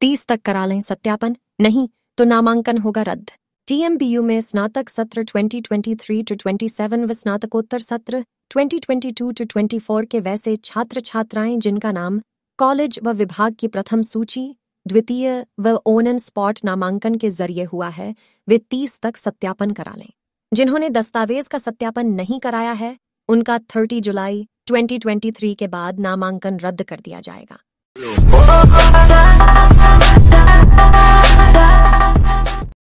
तीस तक करा लें सत्यापन नहीं तो नामांकन होगा रद्द टीएमबीयू में स्नातक सत्र 2023 टू 27 व स्नातकोत्तर सत्र 2022 टू 24 के वैसे छात्र छात्राएं जिनका नाम कॉलेज व विभाग की प्रथम सूची द्वितीय व ओन एन स्पॉट नामांकन के जरिए हुआ है वे तीस तक सत्यापन करा लें जिन्होंने दस्तावेज का सत्यापन नहीं कराया है उनका 30 जुलाई 2023 के बाद नामांकन रद्द कर दिया जाएगा